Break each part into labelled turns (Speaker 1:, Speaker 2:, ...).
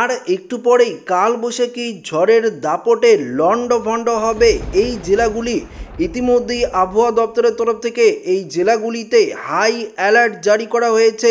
Speaker 1: আর একটু পরেই কালবৈশাখী ঝড়ের দাপটে লণ্ডভণ্ড হবে এই জেলাগুলি ইতিমধ্যেই আবহাওয়া দপ্তরের তরফ থেকে এই জেলাগুলিতে হাই অ্যালার্ট জারি করা হয়েছে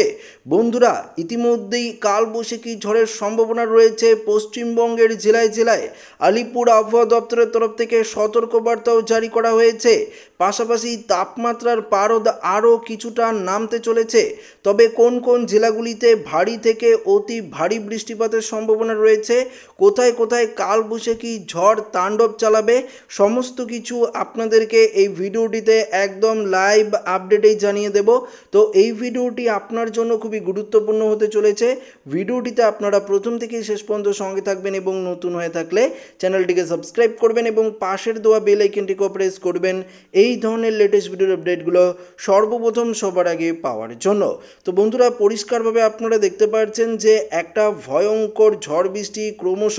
Speaker 1: বন্ধুরা ইতিমধ্যেই কালবৈশাখী ঝড়ের সম্ভাবনা রয়েছে পশ্চিমবঙ্গের জেলায় জেলায় আলিপুর আবহাওয়া দপ্তরের তরফ থেকে সতর্কবার্তাও জারি করা হয়েছে পাশাপাশি তাপমাত্রার পারদ আরও কিছুটা নামতে চলেছে তবে কোন কোন জেলাগুলিতে ভারী থেকে অতি ভারী বৃষ্টিপাতের বৃষ্টিপাতের সম্ভাবনা রয়েছে কোথায় কোথায় কাল বসে কি ঝড় তাণ্ডব চালাবে সমস্ত কিছু আপনাদেরকে এই ভিডিওটিতে একদম লাইভ আপডেটেই জানিয়ে দেব তো এই ভিডিওটি আপনার জন্য খুবই গুরুত্বপূর্ণ হতে চলেছে ভিডিওটিতে আপনারা প্রথম থেকে শেষ পর্যন্ত সঙ্গে থাকবেন এবং নতুন হয়ে থাকলে চ্যানেলটিকে সাবস্ক্রাইব করবেন এবং পাশের দেওয়া বেল আইকনটিকেও প্রেস করবেন এই ধরনের লেটেস্ট ভিডিওর আপডেটগুলো সর্বপ্রথম সবার আগে পাওয়ার জন্য তো বন্ধুরা পরিষ্কারভাবে আপনারা দেখতে পাচ্ছেন যে একটা ভয়ঙ্কর ভয়ঙ্কর ঝড় বৃষ্টি ক্রমশ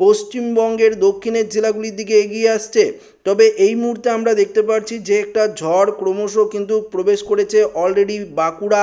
Speaker 1: পশ্চিমবঙ্গের দক্ষিণের জেলাগুলির দিকে এগিয়ে আসছে তবে এই মুহূর্তে আমরা দেখতে পাচ্ছি যে একটা ঝড় ক্রমশ কিন্তু প্রবেশ করেছে অলরেডি বাঁকুড়া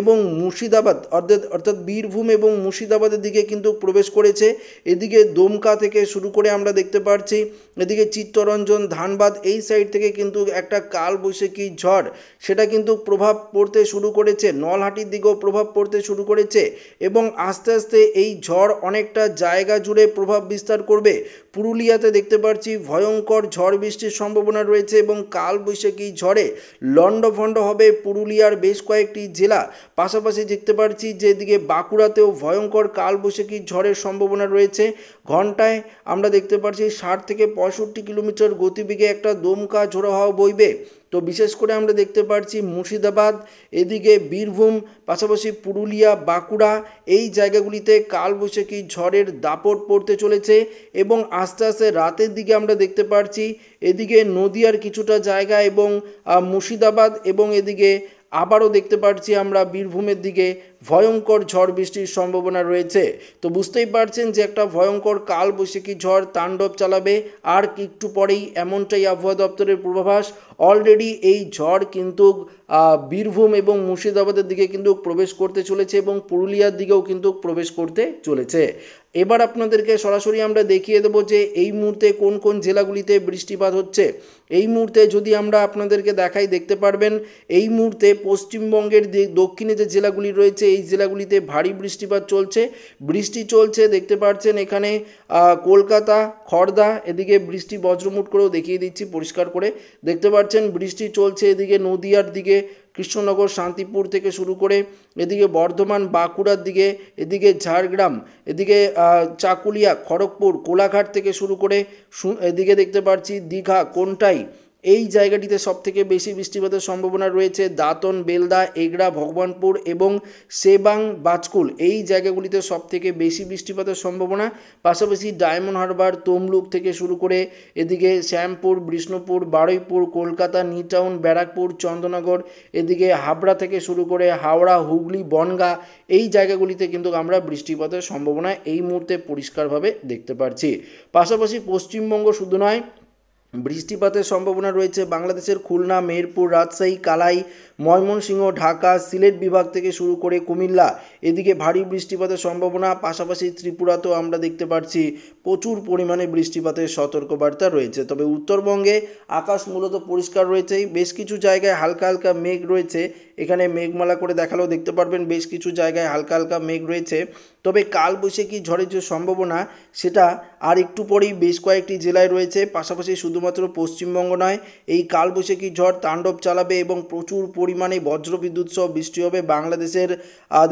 Speaker 1: এবং মুর্শিদাবাদ অর্থাৎ অর্থাৎ বীরভূম এবং মুর্শিদাবাদের দিকে কিন্তু প্রবেশ করেছে এদিকে দমকা থেকে শুরু করে আমরা দেখতে পাচ্ছি এদিকে চিত্তরঞ্জন ধানবাদ এই সাইড থেকে কিন্তু একটা কালবৈশাখী ঝড় সেটা কিন্তু প্রভাব পড়তে শুরু করেছে নলহাটির দিকেও প্রভাব পড়তে শুরু করেছে এবং আস্তে আস্তে এই ঝড় অনেকটা জায়গা জুড়ে প্রভাব বিস্তার করবে পুরুলিয়াতে দেখতে পাচ্ছি ভয়ঙ্কর ঝড় বৃষ্টির সম্ভাবনা রয়েছে এবং কাল বৈশাখী ঝড়ে লণ্ডভণ্ড হবে পুরুলিয়ার বেশ কয়েকটি জেলা পাশাপাশি দেখতে পাচ্ছি যে এদিকে বাঁকুড়াতেও ভয়ঙ্কর কাল বৈশাখী ঝড়ের সম্ভাবনা রয়েছে ঘন্টায় আমরা দেখতে পাচ্ছি ষাট থেকে পঁয়ষট্টি কিলোমিটার গতিবেগে একটা দমকা ঝোড়ো হাওয়া বইবে তো বিশেষ করে আমরা দেখতে পাচ্ছি মুর্শিদাবাদ এদিকে বীরভূম পাশাপাশি পুরুলিয়া বাঁকুড়া এই জায়গাগুলিতে কালবৈশাখী ঝড়ের দাপট পড়তে চলেছে এবং আস্তে আস্তে রাতের দিকে আমরা দেখতে পাচ্ছি এদিকে নদিয়ার কিছুটা জায়গা এবং মুর্শিদাবাদ এবং এদিকে আবারও দেখতে পাচ্ছি আমরা বীরভূমের দিকে ভয়ঙ্কর ঝড় বৃষ্টির সম্ভাবনা রয়েছে তো বুঝতেই পারছেন যে একটা ভয়ঙ্কর কালবৈশাখী ঝড় তাণ্ডব চালাবে আর একটু পরেই এমনটাই আবহাওয়া দপ্তরের পূর্বাভাস অলরেডি এই ঝড় কিন্তু বীরভূম এবং মুর্শিদাবাদের দিকে কিন্তু প্রবেশ করতে চলেছে এবং পুরুলিয়ার দিকেও কিন্তু প্রবেশ করতে চলেছে এবার আপনাদেরকে সরাসরি আমরা দেখিয়ে দেবো যে এই মুহূর্তে কোন কোন জেলাগুলিতে বৃষ্টিপাত হচ্ছে এই মুহূর্তে যদি আমরা আপনাদেরকে দেখাই দেখতে পারবেন এই মুহূর্তে পশ্চিমবঙ্গের দক্ষিণে যে জেলাগুলি রয়েছে এই জেলাগুলিতে ভারী বৃষ্টিপাত চলছে বৃষ্টি চলছে দেখতে পাচ্ছেন এখানে কলকাতা খড়দা এদিকে বৃষ্টি বজ্রমুট করেও দেখিয়ে দিচ্ছি পরিষ্কার করে দেখতে পাচ্ছেন বৃষ্টি চলছে এদিকে নদিয়ার দিকে কৃষ্ণনগর শান্তিপুর থেকে শুরু করে এদিকে বর্ধমান বাঁকুড়ার দিকে এদিকে ঝাড়গ্রাম এদিকে চাকুলিয়া খড়গপুর কোলাঘাট থেকে শুরু করে এদিকে দেখতে পাচ্ছি দীঘা কোনটাই এই জায়গাটিতে সবথেকে বেশি বৃষ্টিপাতের সম্ভাবনা রয়েছে দাঁতন বেলদা এগড়া ভগবানপুর এবং সেবাং বাজকুল এই জায়গাগুলিতে সবথেকে বেশি বৃষ্টিপাতের সম্ভাবনা পাশাপাশি ডায়মন্ড হারবার তমলুক থেকে শুরু করে এদিকে শ্যামপুর বিষ্ণুপুর বারুইপুর কলকাতা নিটাউন ব্যারাকপুর চন্দ্রনগর এদিকে হাবড়া থেকে শুরু করে হাওড়া হুগলি বনগা এই জায়গাগুলিতে কিন্তু আমরা বৃষ্টিপাতের সম্ভাবনা এই মুহূর্তে পরিষ্কারভাবে দেখতে পারছি পাশাপাশি পশ্চিমবঙ্গ শুধু নয় বৃষ্টিপাতের সম্ভাবনা রয়েছে বাংলাদেশের খুলনা মেহেরপুর রাজশাহী কালাই ময়মনসিংহ ঢাকা সিলেট বিভাগ থেকে শুরু করে কুমিল্লা এদিকে ভারী বৃষ্টিপাতের সম্ভাবনা পাশাপাশি ত্রিপুরাতেও আমরা দেখতে পাচ্ছি প্রচুর পরিমাণে বৃষ্টিপাতের সতর্কবার্তা রয়েছে তবে উত্তরবঙ্গে আকাশ মূলত পরিষ্কার রয়েছে বেশ কিছু জায়গায় হালকা হালকা মেঘ রয়েছে এখানে মেঘমালা করে দেখালেও দেখতে পারবেন বেশ কিছু জায়গায় হালকা হালকা মেঘ রয়েছে তবে কাল বৈশাখী ঝড়ের যে সম্ভাবনা সেটা আর একটু পরেই বেশ কয়েকটি জেলায় রয়েছে পাশাপাশি শুধুমাত্র পশ্চিমবঙ্গ নয় এই কালবৈশাখী ঝড় তাণ্ডব চালাবে এবং প্রচুর পরিমাণে বজ্রবিদ্যুৎ সহ বৃষ্টি হবে বাংলাদেশের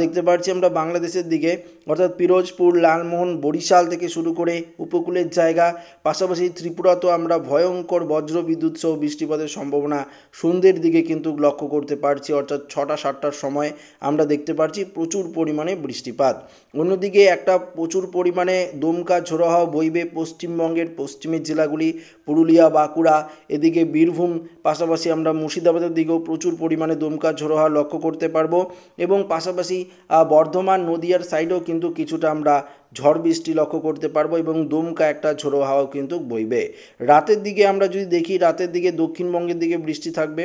Speaker 1: দেখতে পাচ্ছি আমরা বাংলাদেশের দিকে অর্থাৎ পিরোজপুর লালমোহন বরিশাল থেকে শুরু করে উপকূলের জায়গা পাশাপাশি ত্রিপুরাতেও আমরা ভয়ঙ্কর বজ্রবিদ্যুৎ সহ বৃষ্টিপাতের সম্ভাবনা সন্ধ্যের দিকে কিন্তু লক্ষ্য করতে পারছি অর্থাৎ অর্থাৎ ছটা সাতটার সময় আমরা দেখতে পাচ্ছি প্রচুর পরিমাণে বৃষ্টিপাত অন্যদিকে একটা প্রচুর পরিমাণে দমকা ঝোড়ো বইবে পশ্চিমবঙ্গের পশ্চিমের জেলাগুলি পুরুলিয়া বাঁকুড়া এদিকে বীরভূম পাশাপাশি আমরা মুর্শিদাবাদের দিকেও প্রচুর পরিমাণে দমকা ঝোড়ো লক্ষ্য করতে পারবো এবং পাশাপাশি বর্ধমান নদীয়ার সাইডেও কিন্তু কিছুটা আমরা ঝড় বৃষ্টি লক্ষ্য করতে পারবো এবং দমকা একটা ঝোড়ো হাওয়াও কিন্তু বইবে রাতের দিকে আমরা যদি দেখি রাতের দিকে দক্ষিণবঙ্গের দিকে বৃষ্টি থাকবে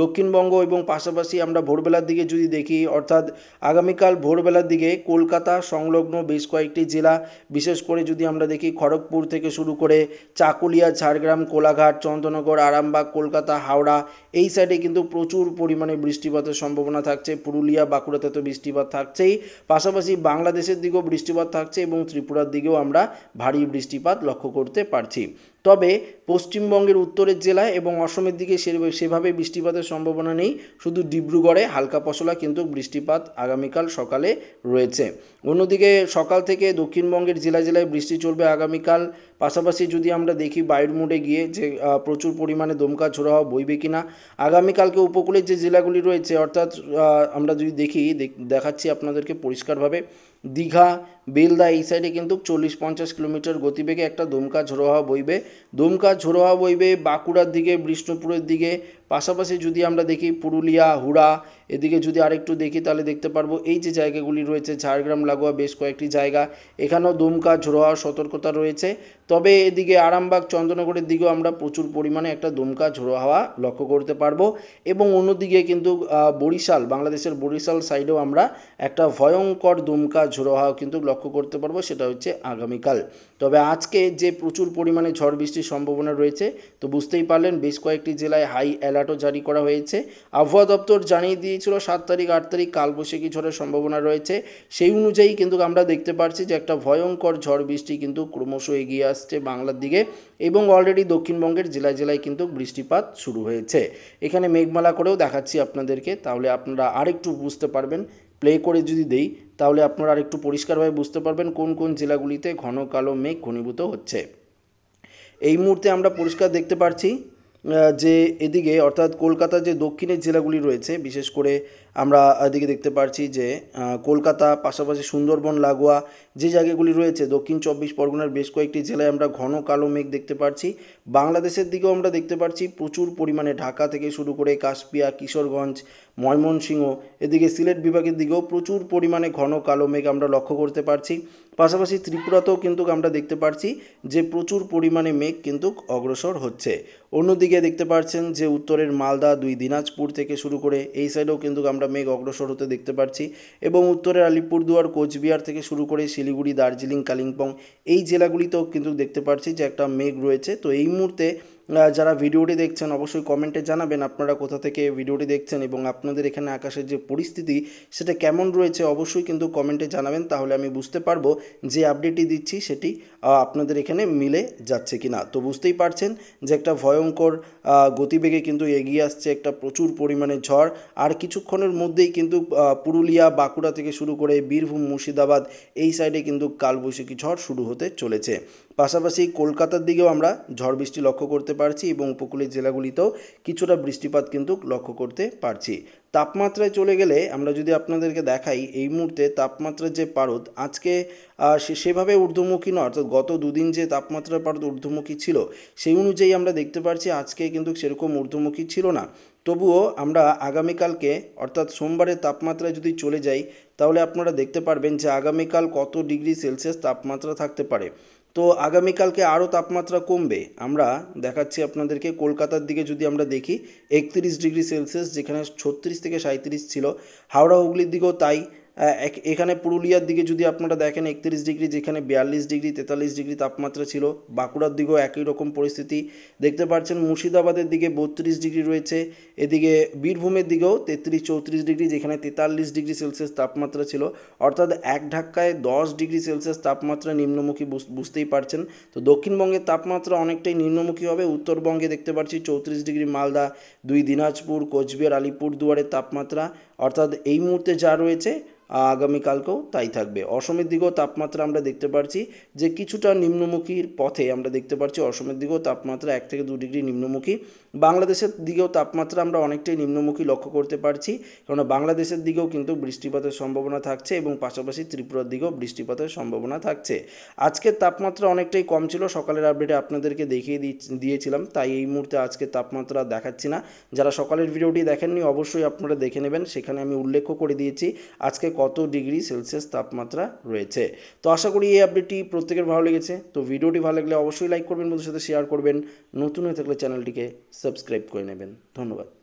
Speaker 1: দক্ষিণবঙ্গ এবং পাশাপাশি আমরা ভোরবেলার দিকে যদি দেখি অর্থাৎ আগামীকাল ভোরবেলার দিকে কলকাতা সংলগ্ন বেশ কয়েকটি জেলা বিশেষ করে যদি আমরা দেখি খড়গপুর থেকে শুরু করে চাকুলিয়া ঝাড়গ্রাম কোলাঘাট চন্দ্রনগর আরামবাগ কলকাতা হাওড়া এই সাইডে কিন্তু প্রচুর পরিমাণে বৃষ্টিপাতের সম্ভাবনা থাকছে পুরুলিয়া বাঁকুড়াতে তো বৃষ্টিপাত থাকছেই পাশাপাশি বাংলাদেশের দিকেও বৃষ্টিপাত থাকছে এবং ত্রিপুরার দিকেও আমরা ভারী বৃষ্টিপাত লক্ষ্য করতে পারছি তবে পশ্চিমবঙ্গের উত্তরের জেলায় এবং অসমের দিকে সেভাবে বৃষ্টিপাতের সম্ভাবনা নেই শুধু ডিব্রুগড়ে হালকা পশলা কিন্তু বৃষ্টিপাত আগামীকাল সকালে রয়েছে অন্যদিকে সকাল থেকে দক্ষিণবঙ্গের জেলা জেলায় বৃষ্টি চলবে আগামীকাল পাশাপাশি যদি আমরা দেখি বাইর মোড়ে গিয়ে যে প্রচুর পরিমাণে দমকা ঝোড়া হওয়া বইবে কিনা আগামীকালকে উপকূলের যে জেলাগুলি রয়েছে অর্থাৎ আমরা যদি দেখি দেখাচ্ছি আপনাদেরকে পরিষ্কারভাবে দীঘা বেলদা এই সাইডে কিন্তু চল্লিশ পঞ্চাশ কিলোমিটার গতিবেগে একটা দমকা ঝোড়ো হাওয়া বইবে দমকা ঝোড়ো হাওয়া বইবে বাঁকুড়ার দিকে বিষ্ণুপুরের দিকে পাশাপাশি যদি আমরা দেখি পুরুলিয়া হুড়া এদিকে যদি আরেকটু দেখি তাহলে দেখতে পারবো এই যে জায়গাগুলি রয়েছে ঝাড়গ্রাম লাগোয়া বেশ কয়েকটি জায়গা এখানেও দমকা ঝোড়ো হাওয়ার সতর্কতা রয়েছে তবে এদিকে আরামবাগ চন্দ্রনগরের দিকেও আমরা প্রচুর পরিমাণে একটা দুমকা ঝোড়ো হাওয়া লক্ষ্য করতে পারবো এবং অন্যদিকে কিন্তু বরিশাল বাংলাদেশের বরিশাল সাইডেও আমরা একটা ভয়ঙ্কর দুমকা ঝোড়ো হাওয়া কিন্তু লক্ষ্য করতে পারবো সেটা হচ্ছে আগামীকাল তবে আজকে যে প্রচুর পরিমাণে ঝড় বৃষ্টির সম্ভাবনা রয়েছে তো বুঝতেই পারলেন বেশ কয়েকটি জেলায় হাই অ্যালার্টও জারি করা হয়েছে আবহাওয়া দপ্তর জানিয়ে দিয়েছিল সাত তারিখ আট তারিখ কালবৈশাখী ঝড়ের সম্ভাবনা রয়েছে সেই অনুযায়ী কিন্তু আমরা দেখতে পাচ্ছি যে একটা ভয়ঙ্কর ঝড় বৃষ্টি কিন্তু ক্রমশ এগিয়ে আসছে বাংলার দিকে এবং অলরেডি দক্ষিণবঙ্গের জেলায় জেলায় কিন্তু বৃষ্টিপাত শুরু হয়েছে এখানে মেঘমালা করেও দেখাচ্ছি আপনাদেরকে তাহলে আপনারা আরেকটু বুঝতে পারবেন প্লে করে যদি দেই তাহলে আপনারা আরেকটু পরিষ্কারভাবে বুঝতে পারবেন কোন কোন জেলাগুলিতে ঘন কালো মেঘ ঘনীভূত হচ্ছে এই মুহূর্তে আমরা পরিষ্কার দেখতে পাচ্ছি যে এদিকে অর্থাৎ কলকাতার যে দক্ষিণের জেলাগুলি রয়েছে বিশেষ করে আমরা এদিকে দেখতে পারছি যে কলকাতা পাশাপাশি সুন্দরবন লাগোয়া যে জায়গাগুলি রয়েছে দক্ষিণ চব্বিশ পরগনার বেশ কয়েকটি জেলায় আমরা ঘন কালো মেঘ দেখতে পারছি বাংলাদেশের দিকেও আমরা দেখতে পারছি প্রচুর পরিমাণে ঢাকা থেকে শুরু করে কাশপিয়া কিশোরগঞ্জ ময়মনসিংহ এদিকে সিলেট বিভাগের দিকেও প্রচুর পরিমাণে ঘন কালো মেঘ আমরা লক্ষ্য করতে পারছি পাশাপাশি ত্রিপুরাতেও কিন্তু আমরা দেখতে পারছি যে প্রচুর পরিমাণে মেঘ কিন্তু অগ্রসর হচ্ছে অন্যদিকে দেখতে পাচ্ছেন যে উত্তরের মালদা দুই দিনাজপুর থেকে শুরু করে এই সাইডেও কিন্তু আমরা মেঘ অগ্রসর হতে দেখতে পাচ্ছি এবং উত্তরের আলিপুরদুয়ার কোচবিহার থেকে শুরু করে শিলিগুড়ি দার্জিলিং কালিম্পং এই জেলাগুলিতেও কিন্তু দেখতে পাচ্ছি যে একটা মেঘ রয়েছে তো এই মুহূর্তে যারা ভিডিওটি দেখছেন অবশ্যই কমেন্টে জানাবেন আপনারা কোথা থেকে ভিডিওটি দেখছেন এবং আপনাদের এখানে আকাশের যে পরিস্থিতি সেটা কেমন রয়েছে অবশ্যই কিন্তু কমেন্টে জানাবেন তাহলে আমি বুঝতে পারবো যে আপডেটটি দিচ্ছি সেটি আপনাদের এখানে মিলে যাচ্ছে কি না তো বুঝতেই পারছেন যে একটা ভয়ঙ্কর গতিবেগে কিন্তু এগিয়ে আসছে একটা প্রচুর পরিমাণে ঝড় আর কিছুক্ষণের মধ্যেই কিন্তু পুরুলিয়া বাঁকুড়া থেকে শুরু করে বীরভূম মুর্শিদাবাদ এই সাইডে কিন্তু কালবৈশাখী ঝড় শুরু হতে চলেছে পাশাপাশি কলকাতার দিকেও আমরা ঝড় বৃষ্টি লক্ষ্য করতে পারছি এবং উপকূলের জেলাগুলিতেও কিছুটা বৃষ্টিপাত কিন্তু লক্ষ্য করতে পারছি তাপমাত্রায় চলে গেলে আমরা যদি আপনাদেরকে দেখাই এই মুহূর্তে তাপমাত্রার যে পারদ আজকে সেভাবে ঊর্ধ্বমুখী নয় অর্থাৎ গত দুদিন যে তাপমাত্রার পারদ ঊর্ধ্বমুখী ছিল সেই অনুযায়ী আমরা দেখতে পারছি আজকে কিন্তু সেরকম ঊর্ধ্বমুখী ছিল না তবুও আমরা আগামীকালকে অর্থাৎ সোমবারের তাপমাত্রায় যদি চলে যাই তাহলে আপনারা দেখতে পারবেন যে আগামীকাল কত ডিগ্রি সেলসিয়াস তাপমাত্রা থাকতে পারে তো আগামীকালকে আরও তাপমাত্রা কমবে আমরা দেখাচ্ছি আপনাদেরকে কলকাতার দিকে যদি আমরা দেখি একত্রিশ ডিগ্রি সেলসিয়াস যেখানে ছত্রিশ থেকে সাঁত্রিশ ছিল হাওড়া হুগলির দিকেও তাই এখানে পুরুলিয়ার দিকে যদি আপনারা দেখেন একত্রিশ ডিগ্রি যেখানে বিয়াল্লিশ ডিগ্রি তেতাল্লিশ ডিগ্রি তাপমাত্রা ছিল বাঁকুড়ার দিকেও একই রকম পরিস্থিতি দেখতে পাচ্ছেন মুর্শিদাবাদের দিকে বত্রিশ ডিগ্রি রয়েছে এদিকে বীরভূমের দিকেও তেত্রিশ চৌত্রিশ ডিগ্রি যেখানে তেতাল্লিশ ডিগ্রি সেলসিয়াস তাপমাত্রা ছিল অর্থাৎ এক ঢাক্কায় দশ ডিগ্রি সেলসিয়াস তাপমাত্রা নিম্নমুখী বুঝতেই পারছেন তো দক্ষিণবঙ্গের তাপমাত্রা অনেকটাই নিম্নমুখী হবে উত্তরবঙ্গে দেখতে পাচ্ছি চৌত্রিশ ডিগ্রি মালদা দুই দিনাজপুর কোচবিহার আলিপুরদুয়ারের তাপমাত্রা অর্থাৎ এই মুহূর্তে যা রয়েছে আগামীকালকেও তাই থাকবে অসমের দিকেও তাপমাত্রা আমরা দেখতে পাচ্ছি যে কিছুটা নিম্নমুখীর পথে আমরা দেখতে পাচ্ছি অসমের দিকেও তাপমাত্রা এক থেকে দু ডিগ্রি নিম্নমুখী বাংলাদেশের দিকেও তাপমাত্রা আমরা অনেকটাই নিম্নমুখী লক্ষ্য করতে পারছি কেননা বাংলাদেশের দিকেও কিন্তু বৃষ্টিপাতের সম্ভাবনা থাকছে এবং পাশাপাশি ত্রিপুরার দিকেও বৃষ্টিপাতের সম্ভাবনা থাকছে আজকের তাপমাত্রা অনেকটাই কম ছিল সকালের আপডেটে আপনাদেরকে দেখিয়ে দিয়েছিলাম তাই এই মুহূর্তে আজকে তাপমাত্রা দেখাচ্ছি না যারা সকালের ভিডিওটি দেখেননি অবশ্যই আপনারা দেখে নেবেন সেখানে আমি উল্লেখ করে দিয়েছি আজকে কত ডিগ্রি সেলসিয়াস তাপমাত্রা রয়েছে তো আশা করি এই আপডেটটি প্রত্যেকের ভালো লেগেছে তো ভিডিওটি ভালো লাগলে অবশ্যই লাইক করবেন বন্ধুর সাথে শেয়ার করবেন নতুন হয়ে থাকলে চ্যানেলটিকে সাবস্ক্রাইব করে নেবেন ধন্যবাদ